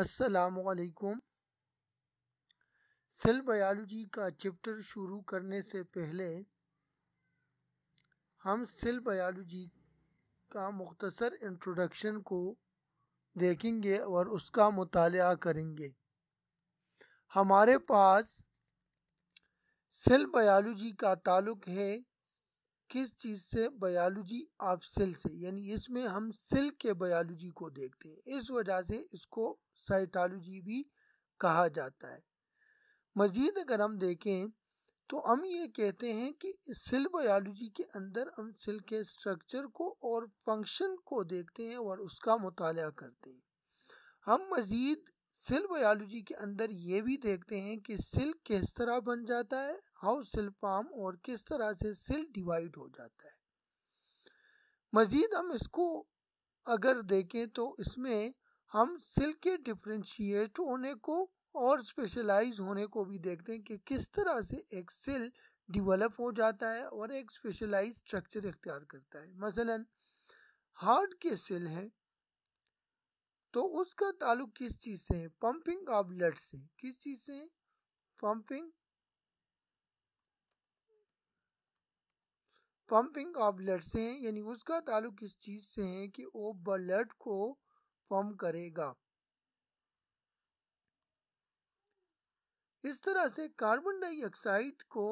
असलकुम cell biology का chapter शुरू करने से पहले हम सेल बायोलॉजी का मुख्तसर इंट्रोडक्शन को देखेंगे और उसका मताल करेंगे हमारे पास सेल बायोलॉजी का ताल्लुक है किस चीज़ से बायोलॉजी ऑफ सेल से यानी इसमें हम सेल के बायोलॉजी को देखते हैं इस वजह से इसको साइटोलॉजी भी कहा जाता है मज़ीद अगर हम देखें तो हम ये कहते हैं कि सेल बायोलॉजी के अंदर हम सेल के स्ट्रक्चर को और फंक्शन को देखते हैं और उसका मुताल करते हैं हम मज़ीद सेल बायोलॉजी के अंदर ये भी देखते हैं कि सिल्क किस तरह बन जाता है हाउ सिल फॉर्म और किस तरह से सिल डिवाइड हो जाता है मज़ीद हम इसको अगर देखें तो इसमें हम सिल्क के डिफ्रेंशिएट होने को और स्पेशलाइज होने को भी देखते हैं कि किस तरह से एक सिल डिवेलप हो जाता है और एक स्पेशलाइज स्ट्रक्चर इख्तियार करता है मसलन हार्ट के सिल हैं तो उसका ताल्लुक किस चीज़ से है पंपिंग ऑफ ब्लड से किस चीज़ से है पंपिंग पंपिंग ब्लड से है यानी उसका ताल्लुक किस चीज़ से है कि वो ब्लड को पंप करेगा इस तरह से कार्बन डाइऑक्साइड को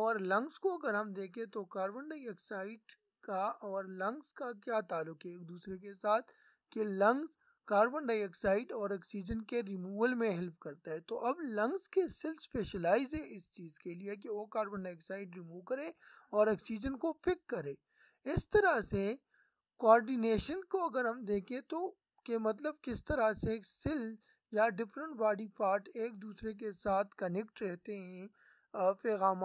और लंग्स को अगर हम देखें तो कार्बन डाइऑक्साइड का और लंग्स का क्या ताल्लुक है एक दूसरे के साथ कि लंग्स कार्बन डाइऑक्साइड और ऑक्सीजन के रिमूवल में हेल्प करता है तो अब लंग्स के सेल स्पेशलाइज है इस चीज़ के लिए कि वो कार्बन डाइऑक्साइड रिमूव करे और ऑक्सीजन को फिक करे इस तरह से कोऑर्डिनेशन को अगर हम देखें तो के मतलब किस तरह से एक सेल या डिफरेंट बॉडी पार्ट एक दूसरे के साथ कनेक्ट रहते हैं पैगाम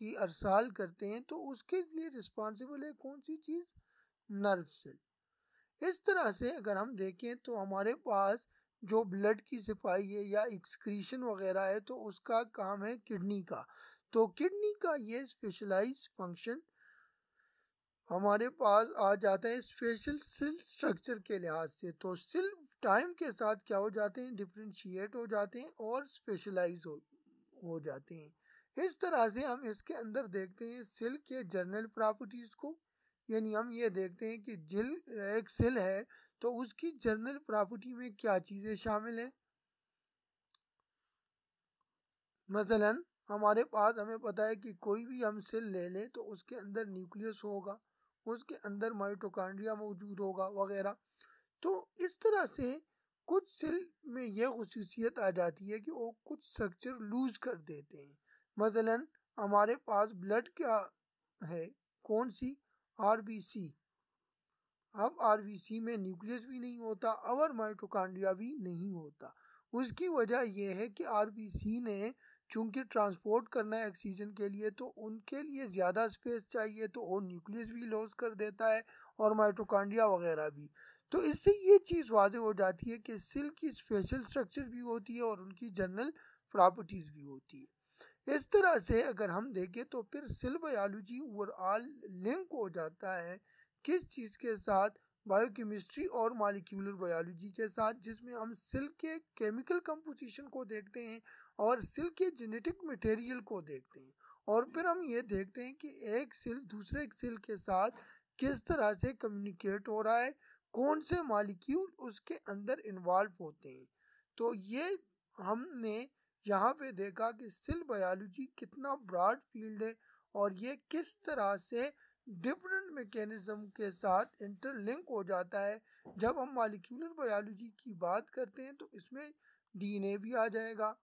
की अरसाल करते हैं तो उसके लिए रिस्पॉन्सिबल है कौन सी चीज़ नर्व सेल इस तरह से अगर हम देखें तो हमारे पास जो ब्लड की सफाई है या एक्सक्रीशन वगैरह है तो उसका काम है किडनी का तो किडनी का ये स्पेशलाइज फंक्शन हमारे पास आ जाता है स्पेशल सेल स्ट्रक्चर के लिहाज से तो सिल टाइम के साथ क्या हो जाते हैं डिफ्रेंशिएट हो जाते हैं और स्पेशलाइज हो, हो जाते हैं इस तरह से हम इसके अंदर देखते हैं सिल के जर्नल प्रॉपर्टीज़ को यानी हम ये देखते हैं कि जिल एक सेल है तो उसकी जनरल प्रॉपर्टी में क्या चीज़ें शामिल हैं मसलन हमारे पास हमें पता है कि कोई भी हम सेल ले लें तो उसके अंदर न्यूक्लियस होगा उसके अंदर माइटोकांड्रिया मौजूद होगा वगैरह तो इस तरह से कुछ सेल में यह खसूसियत आ जाती है कि वो कुछ स्ट्रक्चर लूज कर देते हैं मसलन हमारे पास ब्लड क्या है कौन सी आरबीसी अब आरबीसी में न्यूक्लियस भी नहीं होता और माइटोकांड्रिया भी नहीं होता उसकी वजह यह है कि आरबीसी ने चूंकि ट्रांसपोर्ट करना है ऑक्सीजन के लिए तो उनके लिए ज़्यादा स्पेस चाहिए तो वो न्यूक्लियस भी लॉस कर देता है और माइटोकांड्रिया वगैरह भी तो इससे ये चीज़ वाज हो जाती है कि सिल्क की स्पेशल स्ट्रक्चर भी होती है और उनकी जनरल प्रॉपर्टीज़ भी होती है इस तरह से अगर हम देखें तो फिर सिल बायोलॉजी ओवरऑल लिंक हो जाता है किस चीज़ के साथ बायोकेमिस्ट्री और मालिक्यूलर बायोलॉजी के साथ जिसमें हम सिल के केमिकल कंपोजिशन को देखते हैं और सिल के जेनेटिक मटेरियल को देखते हैं और फिर हम ये देखते हैं कि एक सिल दूसरे सिल के साथ किस तरह से कम्युनिकेट हो रहा है कौन से मालिक्यूल उसके अंदर इन्वॉल्व होते हैं तो ये हमने यहाँ पे देखा कि सेल बायोलॉजी कितना ब्रॉड फील्ड है और ये किस तरह से डिफरेंट मेकेनिज़्म के साथ इंटरलिंक हो जाता है जब हम मालिक्यूलर बायोलॉजी की बात करते हैं तो इसमें डीएनए भी आ जाएगा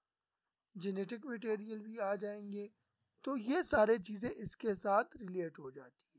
जेनेटिक मटेरियल भी आ जाएंगे तो ये सारे चीज़ें इसके साथ रिलेट हो जाती है